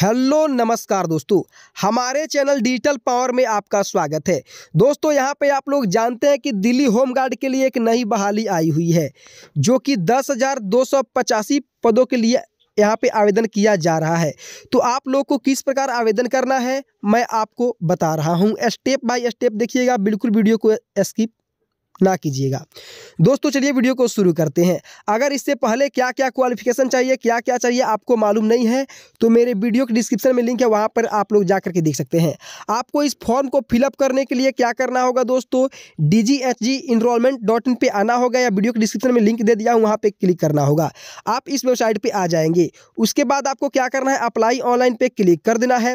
hello नमस्कार दोस्तों हमारे चैनल डिजिटल पावर में आपका स्वागत है दोस्तों यहां पे आप लोग जानते हैं कि दिल्ली होमगार्ड के लिए एक नई बहाली आई हुई है जो कि दस हज़ार दो सौ पचासी पदों के लिए यहाँ पे आवेदन किया जा रहा है तो आप लोग को किस प्रकार आवेदन करना है मैं आपको बता रहा हूँ स्टेप बाय स्टेप देखिएगा बिल्कुल वीडियो को स्किप ना कीजिएगा दोस्तों चलिए वीडियो को शुरू करते हैं अगर इससे पहले क्या क्या क्वालिफिकेशन चाहिए क्या क्या चाहिए आपको मालूम नहीं है तो मेरे वीडियो के डिस्क्रिप्शन में लिंक है वहाँ पर आप लोग जा करके देख सकते हैं आपको इस फॉर्म को फिलअप करने के लिए क्या करना होगा दोस्तों D G H G enrolment dot in पर आना होगा या वीडियो के डिस्क्रिप्शन में लिंक दे दिया हूँ वहाँ पर क्लिक करना होगा आप इस वेबसाइट पर आ जाएंगे उसके बाद आपको क्या करना है अप्लाई ऑनलाइन पर क्लिक कर देना है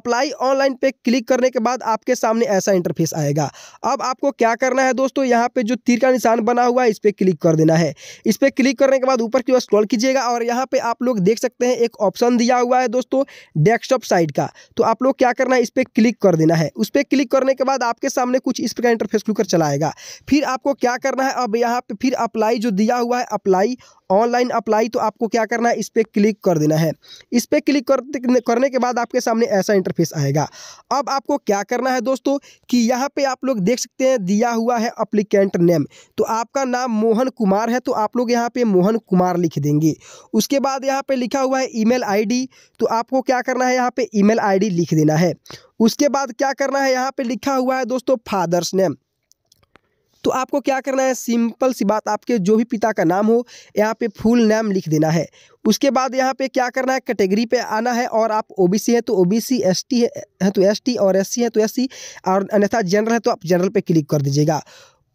अप्लाई ऑनलाइन पर क्लिक करने के बाद आपके सामने ऐसा इंटरफेस आएगा अब आपको क्या करना है दोस्तों यहाँ पर जो तीर का निशान बना बना हुआ है इस पर क्लिक कर देना है इस पर क्लिक करने के बाद ऊपर की ओर स्क्रॉल कीजिएगा और यहाँ पे आप लोग देख सकते हैं एक ऑप्शन दिया हुआ है दोस्तों डेस्कटॉप साइड का तो आप लोग क्या करना है इस पर क्लिक कर देना है उस पर क्लिक करने के बाद आपके सामने कुछ इस प्रकार इंटरफेस खुलकर चलाएगा फिर आपको क्या करना है अब यहाँ पर फिर अप्लाई जो दिया हुआ है अप्लाई ऑनलाइन अप्लाई तो आपको क्या करना है इस पर क्लिक कर देना है इस पर क्लिक कर, करने के बाद आपके सामने ऐसा इंटरफेस आएगा अब आपको क्या करना है दोस्तों कि यहाँ पे आप लोग देख सकते हैं दिया हुआ है अप्लीकेंट नेम तो आपका नाम मोहन कुमार है तो आप लोग यहाँ पे मोहन कुमार लिख देंगे उसके बाद यहाँ पे लिखा हुआ है आई डी तो आपको क्या करना है यहाँ पे आई डी लिख देना है उसके बाद क्या करना है यहाँ पे लिखा हुआ है दोस्तों फादर्स नेम तो आपको क्या करना है सिंपल सी बात आपके जो भी पिता का नाम हो यहाँ पे फुल नेम लिख देना है उसके बाद यहाँ पे क्या करना है कैटेगरी पे आना है और आप ओबीसी हैं तो ओबीसी एसटी है तो एसटी और एससी है तो एससी और अन्यथा जनरल है तो आप जनरल पे क्लिक कर दीजिएगा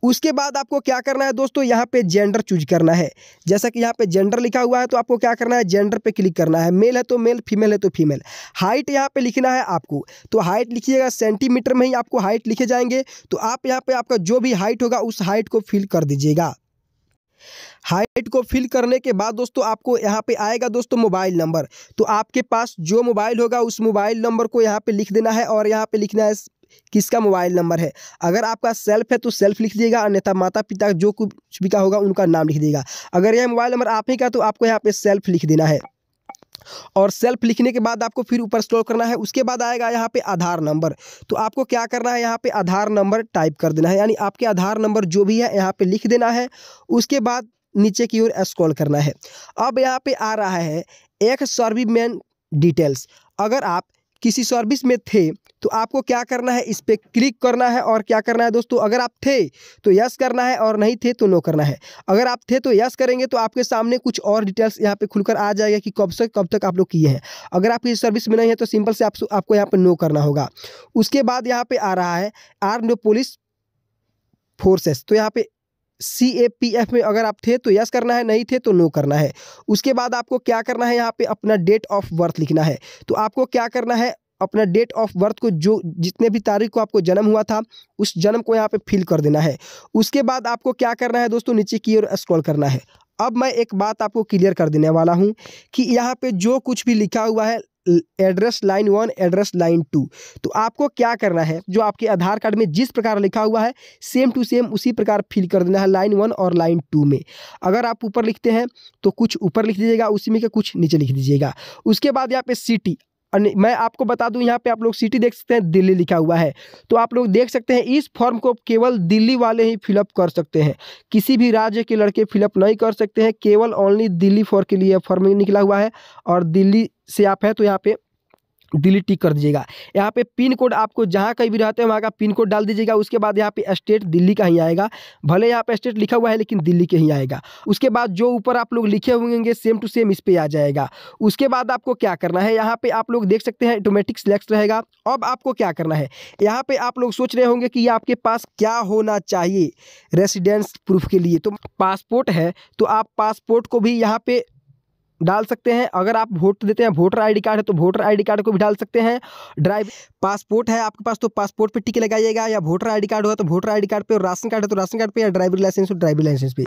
उसके बाद आपको क्या करना है दोस्तों यहाँ पे जेंडर चूज करना है जैसा कि यहाँ पे जेंडर लिखा हुआ है तो आपको क्या करना है जेंडर पे क्लिक करना है मेल है तो मेल फीमेल है तो फीमेल हाइट यहाँ पे लिखना है आपको तो हाइट लिखिएगा सेंटीमीटर में ही आपको हाइट लिखे जाएंगे तो आप यहाँ पे आपका जो भी हाइट होगा उस हाइट को फिल कर दीजिएगा हाइट को फिल करने के बाद दोस्तों आपको यहाँ पे आएगा दोस्तों मोबाइल नंबर तो आपके पास जो मोबाइल होगा उस मोबाइल नंबर को यहाँ पे लिख देना है और यहाँ पे लिखना है किसका मोबाइल नंबर है अगर आपका सेल्फ है तो सेल्फ लिख दिएगा अन्यथा माता पिता जो कुछ भी का होगा उनका नाम लिख दिएगा अगर यह मोबाइल नंबर आप ही का तो आपको यहाँ पे सेल्फ लिख देना है और सेल्फ लिखने के बाद आपको फिर ऊपर स्क्रॉल करना है उसके बाद आएगा यहाँ पे आधार नंबर तो आपको क्या करना है यहाँ पे आधार नंबर टाइप कर देना है यानी आपके आधार नंबर जो भी है यहाँ पे लिख देना है उसके बाद नीचे की ओर स्क्रॉल करना है अब यहाँ पे आ रहा है एक सर्विमैन डिटेल्स अगर आप किसी सर्विस में थे तो आपको क्या करना है इस पर क्लिक करना है और क्या करना है दोस्तों अगर आप थे तो यस करना है और नहीं थे तो नो करना है अगर आप थे तो यस करेंगे तो आपके सामने कुछ और डिटेल्स यहाँ पे खुलकर आ जाएगा कि कब से कब तक आप लोग किए हैं अगर आप किसी सर्विस में नहीं है तो सिंपल से आप, आपको यहाँ पर नो करना होगा उसके बाद यहाँ पर आ रहा है आर्म पुलिस फोर्सेस तो यहाँ पे सी ए पी एफ में अगर आप थे तो यस करना है नहीं थे तो नो करना है उसके बाद आपको क्या करना है यहाँ पे अपना डेट ऑफ बर्थ लिखना है तो आपको क्या करना है अपना डेट ऑफ बर्थ को जो जितने भी तारीख को आपको जन्म हुआ था उस जन्म को यहाँ पे फिल कर देना है उसके बाद आपको क्या करना है दोस्तों नीचे की ओर स्क्रॉल करना है अब मैं एक बात आपको क्लियर कर देने वाला हूँ कि यहाँ पे जो कुछ भी लिखा हुआ है address line one address line two तो आपको क्या करना है जो आपके आधार कार्ड में जिस प्रकार लिखा हुआ है सेम टू सेम उसी प्रकार फिल कर देना है लाइन वन और लाइन टू में अगर आप ऊपर लिखते हैं तो कुछ ऊपर लिख दीजिएगा उसी में के कुछ नीचे लिख दीजिएगा उसके बाद यहाँ पे सिटी मैं आपको बता दूं यहाँ पे आप लोग सिटी देख सकते हैं दिल्ली लिखा हुआ है तो आप लोग देख सकते हैं इस फॉर्म को केवल दिल्ली वाले ही फिलअप कर सकते हैं किसी भी राज्य के लड़के फिलअप नहीं कर सकते हैं केवल ओनली दिल्ली फॉर के लिए फॉर्म निकला हुआ है और दिल्ली से आप हैं तो यहाँ पे डिलीट टिक कर दीजिएगा यहाँ पे पिन कोड आपको जहाँ कहीं भी रहते हैं वहाँ का पिन कोड डाल दीजिएगा उसके बाद यहाँ पे स्टेट दिल्ली का ही आएगा भले यहाँ पे स्टेट लिखा हुआ है लेकिन दिल्ली के ही आएगा उसके बाद जो ऊपर आप लोग लिखे होंगे सेम टू सेम इस पर आ जाएगा उसके बाद आपको क्या करना है यहाँ पे आप लोग देख सकते हैं ऑटोमेटिक सिलेक्ट रहेगा अब आपको क्या करना है यहाँ पे आप लोग सोच रहे होंगे कि आपके पास क्या होना चाहिए रेसिडेंस प्रूफ के लिए तो पासपोर्ट है तो आप पासपोर्ट को भी यहाँ पे डाल सकते हैं अगर आप वोट तो देते हैं वोटर आईडी कार्ड है तो वोटर आईडी कार्ड को भी डाल सकते हैं ड्राइव पासपोर्ट है आपके पास तो पासपोर्ट पे टिक लगाइएगा या वोटर आईडी कार्ड होगा तो वोटर आईडी कार्ड पे और राशन कार्ड है तो राशन कार्ड पे या ड्राइविंग लाइसेंस और ड्राइविंग लाइसेंस पे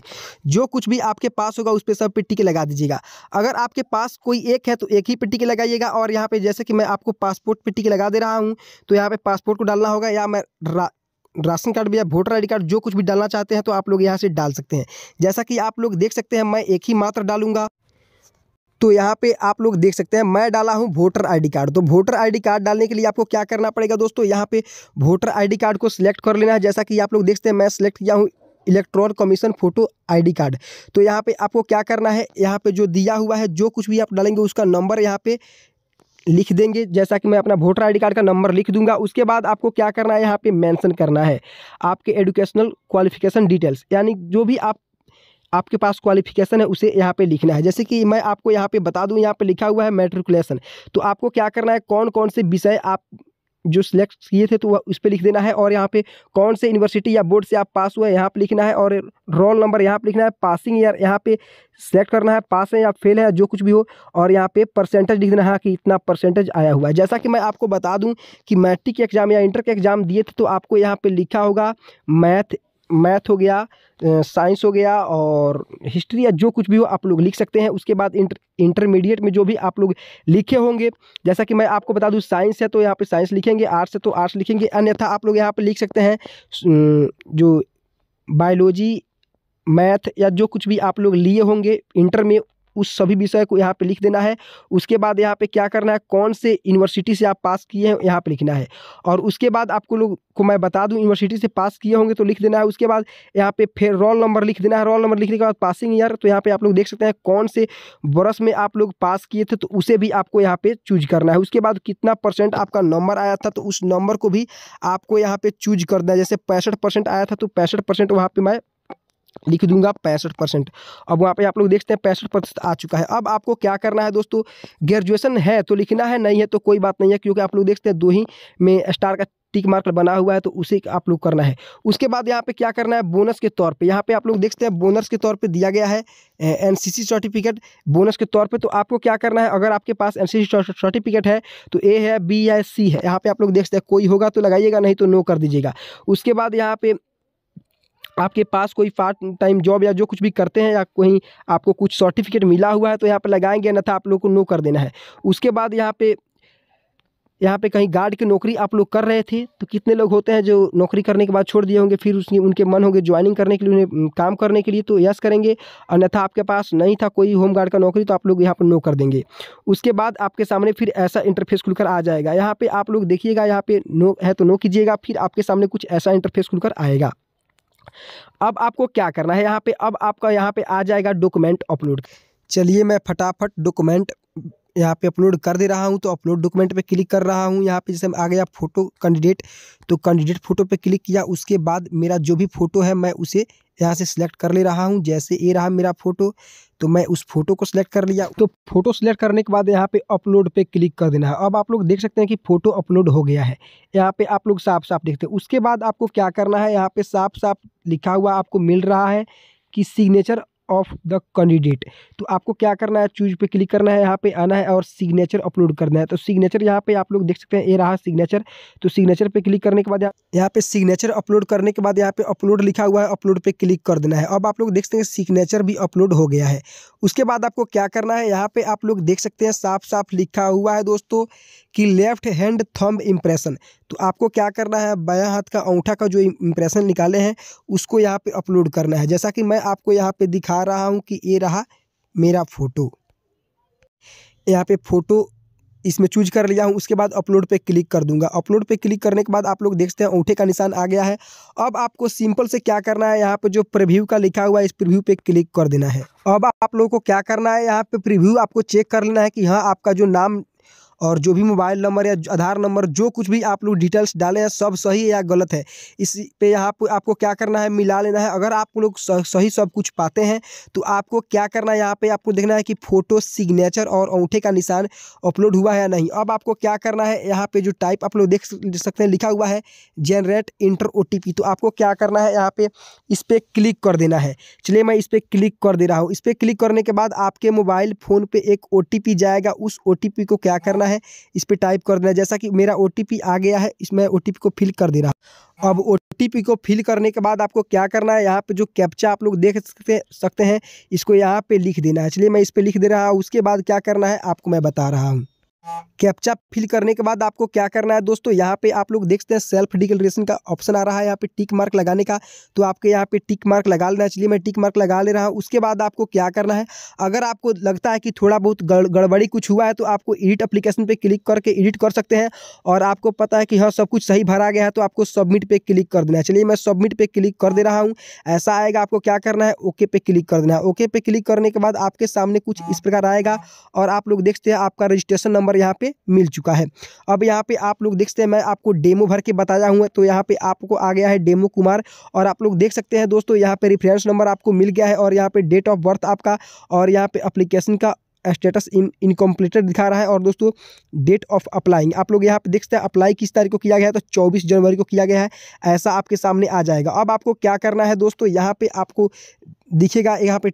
जो कुछ भी आपके पास होगा उस पर सब पे टिके लगा दीजिएगा अगर आपके पास कोई एक है तो एक ही पे टिके लगाइएगा और यहाँ पर जैसे कि मैं आपको पासपोर्ट पे टिके लगा दे रहा हूँ तो यहाँ पर पासपोर्ट को डालना होगा या मैं राशन कार्ड भी या वोटर आई कार्ड जो कुछ भी डालना चाहते हैं तो आप लोग यहाँ से डाल सकते हैं जैसा कि आप लोग देख सकते हैं मैं एक ही मात्र डालूंगा तो यहाँ पे आप लोग देख सकते हैं मैं डाला हूँ वोटर आईडी कार्ड तो वोटर आईडी कार्ड डालने के लिए आपको क्या करना पड़ेगा दोस्तों यहाँ पे वोटर आईडी कार्ड को सिलेक्ट कर लेना है जैसा कि आप लोग देखते हैं मैं सिलेक्ट किया हूँ election commission photo ID card तो यहाँ पे आपको क्या करना है यहाँ पे जो दिया हुआ है जो कुछ भी आप डालेंगे उसका नंबर यहाँ पे लिख देंगे जैसा कि मैं अपना वोटर आईडी कार्ड का नंबर लिख दूंगा उसके बाद आपको क्या करना है यहाँ पे मेंशन करना है आपके एडुकेशनल क्वालिफिकेशन डिटेल्स यानी जो भी आप आपके पास क्वालिफिकेशन है उसे यहाँ पे लिखना है जैसे कि मैं आपको यहाँ पे बता दूँ यहाँ पे लिखा हुआ है मेट्रिकुलेशन तो आपको क्या करना है कौन कौन से विषय आप जो सिलेक्ट किए थे तो वह उस पर लिख देना है और यहाँ पे कौन से यूनिवर्सिटी या बोर्ड से आप पास हुए यहाँ पे लिखना है और रोल नंबर यहाँ पे लिखना है पासिंग ईयर यहाँ पे सिलेक्ट करना है पास है या फेल है जो कुछ भी हो और यहाँ पे परसेंटेज लिख देना है कि इतना परसेंटेज आया हुआ है जैसा कि मैं आपको बता दूँ कि मैट्रिक एग्जाम या इंटर के एग्जाम दिए थे तो आपको यहाँ पर लिखा होगा मैथ मैथ हो गया साइंस हो गया और हिस्ट्री या जो कुछ भी हो आप लोग लिख सकते हैं उसके बाद इंटर इंटरमीडिएट में जो भी आप लोग लिखे होंगे जैसा कि मैं आपको बता दूं साइंस है तो यहाँ पे साइंस लिखेंगे आर्ट्स है तो आर्ट्स लिखेंगे अन्यथा आप लोग यहाँ पे लिख सकते हैं जो बायोलॉजी मैथ या जो कुछ भी आप लोग लिए होंगे इंटर में उस सभी विषय को यहाँ पे लिख देना है उसके बाद यहाँ पे क्या करना है कौन से यूनिवर्सिटी से आप पास किए हैं यहाँ पे लिखना है और उसके बाद आपको लोग को मैं बता दूं यूनिवर्सिटी से पास किए होंगे तो लिख देना है उसके बाद यहाँ पे फिर रोल नंबर लिख देना है रोल नंबर लिखने के बाद पासिंग ईयर तो यहाँ पर आप लोग देख सकते हैं कौन से वर्ष में आप लोग पास किए थे तो उसे भी आपको यहाँ पर चूज करना है उसके बाद कितना परसेंट आपका नंबर आया था तो उस नंबर को भी आपको यहाँ पर चूज कर देना जैसे पैंसठ आया था तो पैंसठ परसेंट वहाँ पर मैं लिख दूंगा पैंसठ परसेंट अब वहाँ पे आप लोग देखते हैं पैंसठ परसेंट आ चुका है अब आपको क्या करना है दोस्तों ग्रेजुएशन है तो लिखना है नहीं है तो कोई बात नहीं है क्योंकि आप लोग देखते हैं दो ही में स्टार का टिक मार्क बना हुआ है तो उसे आप लोग करना है उसके बाद यहाँ पे क्या करना है बोनस के तौर पे यहाँ पे आप लोग देखते हैं बोनस के तौर पे दिया गया है एनसीसी सर्टिफिकेट बोनस के तौर पे तो आपको क्या करना है अगर आपके पास एनसीसी सर्टिफिकेट है तो ए है बी है सी है यहाँ पे आप लोग देखते हैं कोई होगा तो लगाइएगा नहीं तो नो कर दीजिएगा उसके बाद यहाँ पे आपके पास कोई पार्ट टाइम जॉब या जो कुछ भी करते हैं या कहीं आपको कुछ सर्टिफिकेट मिला हुआ है तो यहाँ पर लगाएंगे था आप लोग को नो कर देना है उसके बाद यहाँ पे यहाँ पे कहीं गार्ड की नौकरी आप लोग कर रहे थे तो कितने लोग होते हैं जो नौकरी करने के बाद छोड़ दिए होंगे फिर उसने उनके मन होंगे ज्वाइनिंग करने के लिए उन्हें काम करने के लिए तो यस करेंगे अन्यथा आपके पास नहीं था कोई होम गार्ड का नौकरी तो आप लोग यहाँ पर नो कर देंगे उसके बाद आपके सामने फिर ऐसा इंटरफेस खुलकर आ जाएगा यहाँ पर आप लोग देखिएगा यहाँ पर नो है तो नो कीजिएगा फिर आपके सामने कुछ ऐसा इंटरफेस खुलकर आएगा अब आपको क्या करना है यहाँ पे अब आपका यहाँ पे आ जाएगा डॉक्यूमेंट अपलोड चलिए मैं फटाफट डॉक्यूमेंट यहाँ पे अपलोड कर दे रहा हूँ तो अपलोड डॉक्यूमेंट पे क्लिक कर रहा हूँ यहाँ पे जैसे आ गया फ़ोटो कैंडिडेट तो कैंडिडेट फ़ोटो पे क्लिक किया उसके बाद मेरा जो भी फ़ोटो है मैं उसे यहाँ से सिलेक्ट कर ले रहा हूँ जैसे ये रहा मेरा फोटो तो मैं उस फोटो को सिलेक्ट कर लिया तो फोटो सिलेक्ट करने के बाद यहाँ पे अपलोड पे क्लिक कर देना है अब आप लोग देख सकते हैं कि फोटो अपलोड हो गया है यहाँ पे आप लोग साफ साफ देखते हैं उसके बाद आपको क्या करना है यहाँ पे साफ साफ लिखा हुआ आपको मिल रहा है कि सिग्नेचर ऑफ द कैंडिडेट तो आपको क्या करना है चूज पे क्लिक करना है यहाँ पे आना है और सिग्नेचर अपलोड करना है तो सिग्नेचर यहाँ पे आप लोग देख सकते हैं ये रहा सिग्नेचर तो सिग्नेचर पे क्लिक करने के बाद यहाँ पे सिग्नेचर अपलोड करने के बाद यहाँ पे अपलोड लिखा हुआ है अपलोड पे क्लिक कर देना है अब आप लोग देख सकते हैं सिग्नेचर भी अपलोड हो गया है उसके बाद आपको क्या करना है यहाँ पे आप लोग देख सकते हैं साफ साफ लिखा हुआ है दोस्तों कि लेफ्ट हैंड थम्ब इम्प्रेशन तो आपको क्या करना है बया हाथ का अंगूठा का जो इम्प्रेशन निकाले हैं उसको यहाँ पे अपलोड करना है जैसा कि मैं आपको यहाँ पे दिखा रहा हूँ कि ये रहा मेरा फ़ोटो यहाँ पे फ़ोटो इसमें चूज कर लिया हूँ उसके बाद अपलोड पे क्लिक कर दूंगा अपलोड पे क्लिक करने के बाद आप लोग देखते हैं अंगूठे का निशान आ गया है अब आपको सिंपल से क्या करना है यहाँ पे जो प्रीव्यू का लिखा हुआ है इस प्रीव्यू पे क्लिक कर देना है अब आप लोगों को क्या करना है यहाँ पे प्रीव्यू आपको चेक कर लेना है कि हाँ आपका जो नाम और जो भी मोबाइल नंबर या आधार नंबर जो कुछ भी आप लोग डिटेल्स डाले हैं सब सही है या गलत है इस पे यहाँ पर आपको क्या करना है मिला लेना है अगर आप लोग सही सब कुछ पाते हैं तो आपको क्या करना है यहाँ पे आपको देखना है कि फ़ोटो सिग्नेचर और अंगूठे का निशान अपलोड हुआ है या नहीं अब आपको क्या करना है यहाँ पर जो टाइप आप लोग देख सकते हैं लिखा हुआ है जनरेट इंटर ओ तो आपको क्या करना है यहाँ पर इस पर क्लिक कर देना है चलिए मैं इस पर क्लिक कर दे रहा हूँ इस पर क्लिक करने के बाद आपके मोबाइल फ़ोन पर एक ओ जाएगा उस ओ को क्या करना है है इस पर टाइप कर देना जैसा कि मेरा ओ आ गया है इसमें ओ को फिल कर दे रहा हूँ अब ओ को फिल करने के बाद आपको क्या करना है यहाँ पे जो कैप्चा आप लोग देख सकते सकते हैं इसको यहाँ पे लिख देना है चलिए मैं इस पर लिख दे रहा हूँ उसके बाद क्या करना है आपको मैं बता रहा हूँ कैप्चा फिल करने के बाद आपको क्या करना है दोस्तों यहाँ पे आप लोग देखते हैं सेल्फ डिक्लेरेशन का ऑप्शन आ रहा है यहाँ पे टिक मार्क लगाने का तो आपके यहाँ पे टिक मार्क लगा लेना है चलिए मैं टिक मार्क लगा ले रहा हूँ उसके बाद आपको क्या करना है अगर आपको लगता है कि थोड़ा बहुत गड़बड़ी कुछ हुआ है तो आपको एडिट अप्लीकेशन पर क्लिक करके एडिट कर सकते हैं और आपको पता है कि हाँ सब कुछ सही भरा गया है तो आपको सबमिट पर क्लिक कर देना है चलिए मैं सबमिट पर क्लिक कर दे रहा हूँ ऐसा आएगा आपको क्या करना है ओके पे क्लिक कर देना है ओके पे क्लिक करने के बाद आपके सामने कुछ इस प्रकार आएगा और आप लोग देखते हैं आपका रजिस्ट्रेशन नंबर नंबर यहाँ पे मिल चुका है अब यहाँ पे आप लोग देखते हैं मैं आपको डेमो भर के बताया हूँ तो यहाँ पे आपको आ गया है डेमो कुमार और आप लोग देख सकते हैं दोस्तों यहाँ पे रेफरेंस नंबर आपको मिल गया है और यहाँ पे डेट ऑफ बर्थ आपका और यहाँ पे अप्लीकेशन का स्टेटस इन इनकम्प्लीटेड दिखा रहा है और दोस्तों डेट ऑफ अप्लाइंग आप लोग यहाँ पे देख सकते हैं अप्लाई किस तारीख को किया गया है तो 24 जनवरी को किया गया है ऐसा आपके सामने आ जाएगा अब आपको क्या करना है दोस्तों यहाँ पे आपको दिखेगा यहाँ पे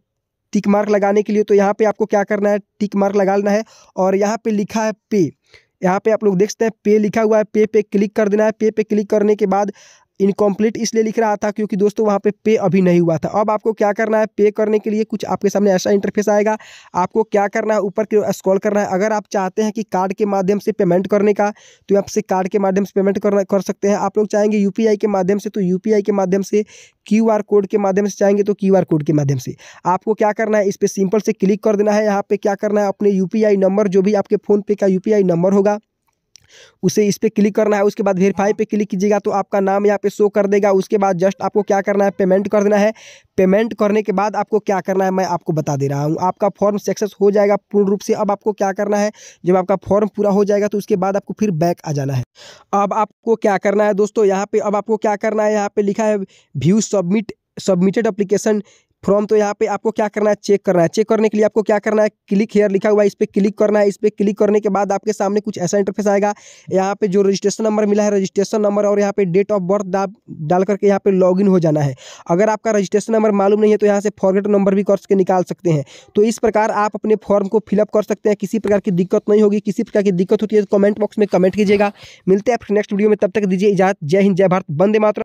टिक मार्क लगाने के लिए तो यहाँ पे आपको क्या करना है टिक मार्क लगाना है और यहाँ पे लिखा है पे यहाँ पे आप लोग देख सकते हैं पे लिखा हुआ है पे पे क्लिक कर देना है पे पे क्लिक करने के बाद इनकम्प्लीट इसलिए लिख रहा था क्योंकि दोस्तों वहाँ पे पे अभी नहीं हुआ था अब आपको क्या करना है पे करने के लिए कुछ आपके सामने ऐसा इंटरफेस आएगा आपको क्या करना है ऊपर की स्क्रॉल करना है अगर आप चाहते हैं कि कार्ड के माध्यम से पेमेंट करने का तो आप से कार्ड के माध्यम से पेमेंट करना कर सकते हैं आप लोग चाहेंगे यू के माध्यम से तो यू के माध्यम से क्यू कोड के माध्यम से चाहेंगे तो क्यू कोड के माध्यम से आपको क्या करना है इस पर सिंपल से क्लिक कर देना है यहाँ पर क्या करना है अपने यू नंबर जो भी आपके फ़ोनपे का यू नंबर होगा उसे इस पर क्लिक करना है उसके बाद वेरीफाई पे क्लिक कीजिएगा तो आपका नाम यहाँ पे शो कर देगा उसके बाद जस्ट आपको क्या करना है पेमेंट कर देना है पेमेंट करने के बाद आपको क्या करना है मैं आपको बता दे रहा हूँ आपका फॉर्म सक्सेस हो जाएगा पूर्ण रूप से अब आपको क्या करना है जब आपका फॉर्म पूरा हो जाएगा तो उसके बाद आपको फिर बैक आ जाना है अब आपको क्या करना है दोस्तों यहाँ पर अब आपको क्या करना है यहाँ पर लिखा है view submit submitted application form तो यहाँ पे आपको क्या करना है चेक करना है चेक करने के लिए आपको क्या करना है क्लिक हेयर लिखा हुआ है इस पर क्लिक करना है इस पर क्लिक करने के बाद आपके सामने कुछ ऐसा इंटरफेस आएगा यहाँ पे जो रजिस्ट्रेशन नंबर मिला है रजिस्ट्रेशन नंबर और यहाँ पे डेट ऑफ बर्थ डाल करके यहाँ पे लॉग हो जाना है अगर आपका रजिस्ट्रेशन नंबर मालूम नहीं है तो यहाँ से फॉरगेट नंबर भी कर निकाल सकते हैं तो इस प्रकार आप अपने फॉर्म को फिलअप कर सकते हैं किसी प्रकार की दिक्कत नहीं होगी किसी प्रकार की दिक्कत होती है तो कमेंट बॉक्स में कमेंट कीजिएगा मिलते हैं नेक्स्ट वीडियो में तब तक दीजिए इजाज़त जय हिंद जय भारत बंदे मात्र